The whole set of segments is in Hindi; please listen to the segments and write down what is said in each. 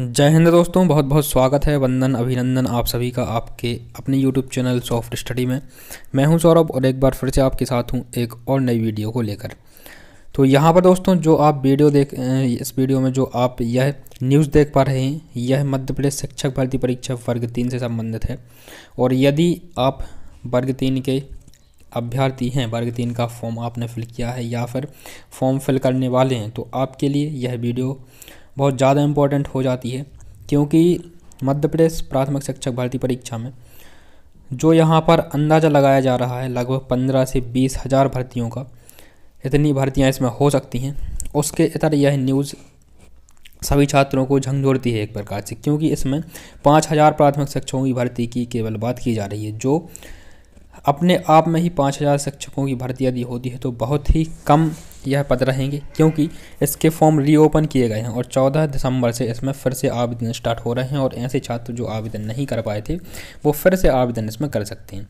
जय हिंद दोस्तों बहुत बहुत स्वागत है वंदन अभिनंदन आप सभी का आपके अपने YouTube चैनल सॉफ्ट स्टडी में मैं हूं सौरभ और एक बार फिर से आपके साथ हूं एक और नई वीडियो को लेकर तो यहां पर दोस्तों जो आप वीडियो देख इस वीडियो में जो आप यह न्यूज़ देख पा रहे हैं यह मध्य प्रदेश शिक्षक भर्ती परीक्षा वर्ग तीन से संबंधित है और यदि आप वर्ग तीन के अभ्यर्थी हैं वर्ग तीन का फॉर्म आपने फिल किया है या फिर फॉर्म फिल करने वाले हैं तो आपके लिए यह वीडियो बहुत ज़्यादा इम्पोर्टेंट हो जाती है क्योंकि मध्य प्रदेश प्राथमिक शिक्षक भर्ती परीक्षा में जो यहाँ पर अंदाज़ा लगाया जा रहा है लगभग पंद्रह से बीस हज़ार भर्तियों का इतनी भर्तियाँ इसमें हो सकती हैं उसके इतर यह न्यूज़ सभी छात्रों को झंझोड़ती है एक प्रकार से क्योंकि इसमें पाँच हज़ार प्राथमिक शिक्षकों की भर्ती की केवल बात की जा रही है जो अपने आप में ही पाँच हज़ार शिक्षकों की भर्ती यदि होती है तो बहुत ही कम यह पद रहेंगे क्योंकि इसके फॉर्म रीओपन किए गए हैं और 14 दिसंबर से इसमें फिर से आवेदन स्टार्ट हो रहे हैं और ऐसे छात्र जो आवेदन नहीं कर पाए थे वो फिर से आवेदन इसमें कर सकते हैं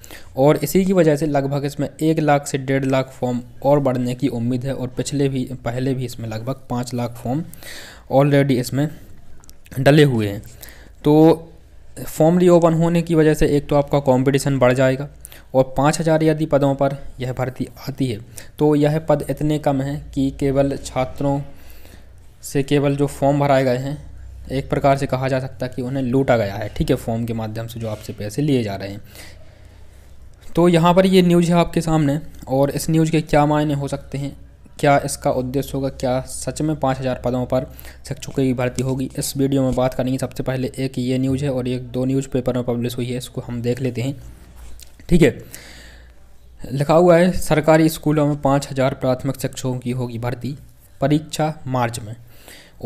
और इसी की वजह से लगभग इसमें एक लाख से डेढ़ लाख फॉर्म और बढ़ने की उम्मीद है और पिछले भी पहले भी इसमें लगभग पाँच लाख फॉर्म ऑलरेडी इसमें डले हुए हैं तो फॉर्मली ओपन होने की वजह से एक तो आपका कंपटीशन बढ़ जाएगा और पाँच हज़ार यदि पदों पर यह भर्ती आती है तो यह पद इतने कम हैं कि केवल छात्रों से केवल जो फॉर्म भराए गए हैं एक प्रकार से कहा जा सकता है कि उन्हें लूटा गया है ठीक है फॉर्म के माध्यम से जो आपसे पैसे लिए जा रहे हैं तो यहाँ पर ये न्यूज़ है आपके सामने और इस न्यूज़ के क्या मायने हो सकते हैं क्या इसका उद्देश्य होगा क्या सच में पाँच हज़ार पदों पर शिक्षकों की भर्ती होगी इस वीडियो में बात करेंगे सबसे पहले एक ये न्यूज़ है और एक दो न्यूज़ पेपर में पब्लिश हुई है इसको हम देख लेते हैं ठीक है लिखा हुआ है सरकारी स्कूलों में पाँच हज़ार प्राथमिक शिक्षकों की होगी भर्ती परीक्षा मार्च में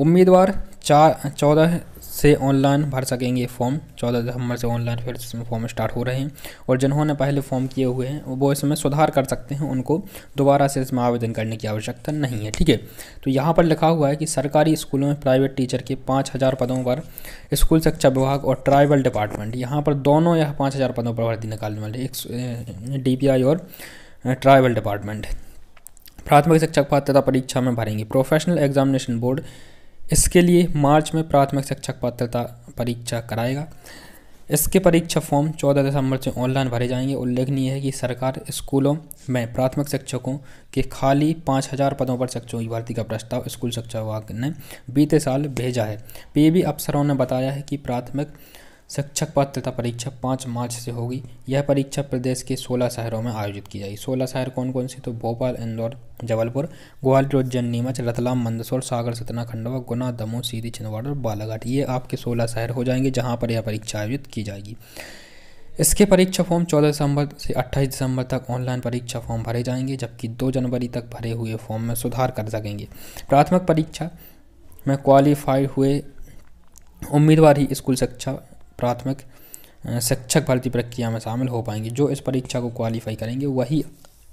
उम्मीदवार चार चौदह से ऑनलाइन भर सकेंगे फॉर्म चौदह दिसंबर से ऑनलाइन फिर इसमें फॉर्म स्टार्ट हो रहे हैं और जिन्होंने पहले फॉर्म किए हुए हैं वो इसमें सुधार कर सकते हैं उनको दोबारा से इसमें आवेदन करने की आवश्यकता नहीं है ठीक है तो यहाँ पर लिखा हुआ है कि सरकारी स्कूलों में प्राइवेट टीचर के पाँच हज़ार पदों पर स्कूल शिक्षा विभाग और ट्राइबल डिपार्टमेंट यहाँ पर दोनों यह पाँच हज़ार पदों पर भर्ती निकालने वाले एक डी और ट्राइबल डिपार्टमेंट प्राथमिक शिक्षक पात्रता परीक्षा में भरेंगे प्रोफेशनल एग्जामिनेशन बोर्ड इसके लिए मार्च में प्राथमिक शिक्षक पात्रता परीक्षा कराएगा इसके परीक्षा फॉर्म 14 दिसंबर से ऑनलाइन भरे जाएंगे उल्लेखनीय है कि सरकार स्कूलों में प्राथमिक शिक्षकों के खाली 5000 पदों पर शिक्षकों की भर्ती का प्रस्ताव स्कूल शिक्षा विभाग ने बीते साल भेजा है पी अफसरों ने बताया है कि प्राथमिक शिक्षक पात्रता परीक्षा पाँच मार्च से होगी यह परीक्षा प्रदेश के सोलह शहरों में आयोजित की जाएगी सोलह शहर कौन कौन से तो भोपाल इंदौर जबलपुर ग्वालियर उज्जैन नीमच रतलाम मंदसौर सागर सतना खंडवा गुना दमोह सीधी छिंदवाड़ और बालाघाट ये आपके सोलह शहर हो जाएंगे जहाँ पर यह परीक्षा आयोजित की जाएगी इसके परीक्षा फॉर्म 14 दिसंबर से 28 दिसंबर तक ऑनलाइन परीक्षा फॉर्म भरे जाएंगे जबकि 2 जनवरी तक भरे हुए फॉर्म में सुधार कर सकेंगे प्राथमिक परीक्षा में क्वालिफाइड हुए उम्मीदवार ही स्कूल शिक्षा प्राथमिक शिक्षक भर्ती प्रक्रिया में शामिल हो पाएंगे जो इस परीक्षा को क्वालिफाई करेंगे वही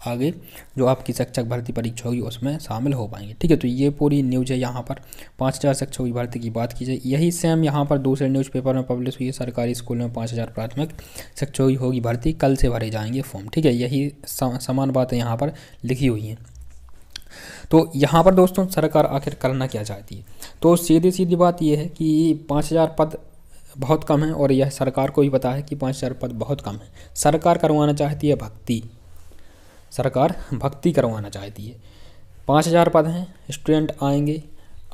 आगे जो आपकी शिक्षक भर्ती परीक्षा होगी उसमें शामिल हो पाएंगे ठीक है तो ये पूरी न्यूज़ है यहाँ पर पाँच हज़ार शिक्षकों की भर्ती की बात की जाए यही सेम यहाँ पर दूसरे न्यूज़पेपर में पब्लिश हुई है सरकारी स्कूल में पाँच हज़ार प्राथमिक शिक्षकों की होगी भर्ती कल से भरे जाएंगे फॉर्म ठीक है यही समान बातें यहाँ पर लिखी हुई हैं तो यहाँ पर दोस्तों सरकार आखिर करना क्या चाहती है तो सीधी सीधी बात यह है कि पाँच हज़ार पद बहुत कम है और यह सरकार को भी पता है कि पाँच हज़ार पद बहुत कम है सरकार करवाना चाहती है भक्ति सरकार भक्ति करवाना चाहती है पाँच हज़ार पद हैं स्टूडेंट आएंगे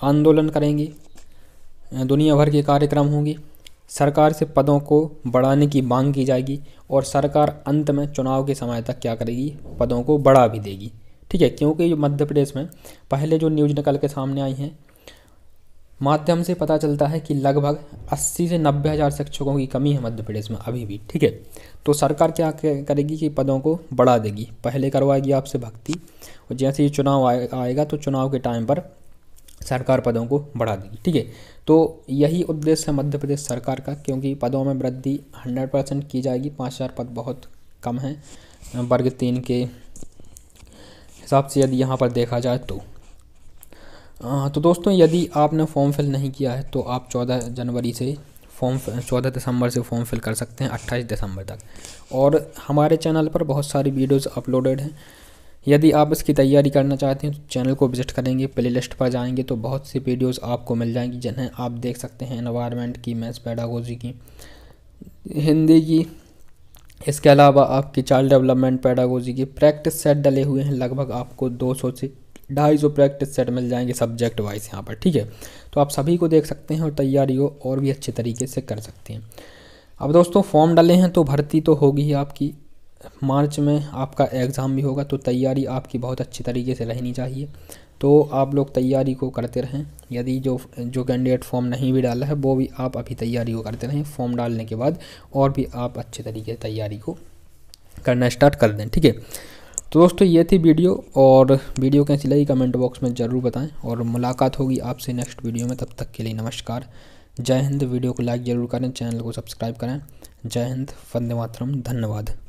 आंदोलन करेंगे दुनिया भर के कार्यक्रम होंगे सरकार से पदों को बढ़ाने की मांग की जाएगी और सरकार अंत में चुनाव के समय तक क्या करेगी पदों को बढ़ा भी देगी ठीक है क्योंकि मध्य प्रदेश में पहले जो न्यूज निकल के सामने आई हैं माध्यम से पता चलता है कि लगभग 80 से नब्बे हज़ार शिक्षकों की कमी है मध्य प्रदेश में अभी भी ठीक है तो सरकार क्या करेगी कि पदों को बढ़ा देगी पहले करवाएगी आपसे भक्ति और जैसे ही चुनाव आए, आएगा तो चुनाव के टाइम पर सरकार पदों को बढ़ा देगी ठीक है तो यही उद्देश्य है मध्य प्रदेश सरकार का क्योंकि पदों में वृद्धि हंड्रेड परसेंट की जाएगी पाँच हज़ार पद बहुत कम हैं वर्ग तीन के हिसाब से यदि यहाँ पर देखा जाए तो तो दोस्तों यदि आपने फॉर्म फिल नहीं किया है तो आप चौदह जनवरी से फॉर्म चौदह दिसंबर से फॉर्म फिल कर सकते हैं अट्ठाईस दिसंबर तक और हमारे चैनल पर बहुत सारी वीडियोज़ अपलोडेड हैं यदि आप इसकी तैयारी करना चाहते हैं तो चैनल को विजिट करेंगे प्लेलिस्ट पर जाएंगे तो बहुत सी वीडियोज़ आपको मिल जाएंगी जिन्हें आप देख सकते हैं इन्वायरमेंट की मैथ्स पैडागोजी की हिंदी की इसके अलावा आपकी चाइल्ड डेवलपमेंट पैडागोजी की प्रैक्टिस सेट डले हुए हैं लगभग आपको दो से ढाई सौ प्रैक्टिस सेट मिल जाएंगे सब्जेक्ट वाइज यहाँ पर ठीक है तो आप सभी को देख सकते हैं और तैयारी को और भी अच्छे तरीके से कर सकते हैं अब दोस्तों फॉर्म डाले हैं तो भर्ती तो होगी ही आपकी मार्च में आपका एग्ज़ाम भी होगा तो तैयारी आपकी बहुत अच्छी तरीके से रहनी चाहिए तो आप लोग तैयारी को करते रहें यदि जो जो कैंडिडेट फॉर्म नहीं भी डाला है वो भी आप अभी तैयारी को करते रहें फॉर्म डालने के बाद और भी आप अच्छे तरीके से तैयारी को करना स्टार्ट कर दें ठीक है तो दोस्तों ये थी वीडियो और वीडियो कैसी लगी कमेंट बॉक्स में ज़रूर बताएं और मुलाकात होगी आपसे नेक्स्ट वीडियो में तब तक के लिए नमस्कार जय हिंद वीडियो को लाइक ज़रूर करें चैनल को सब्सक्राइब करें जय हिंद वंदे मातरम धन्यवाद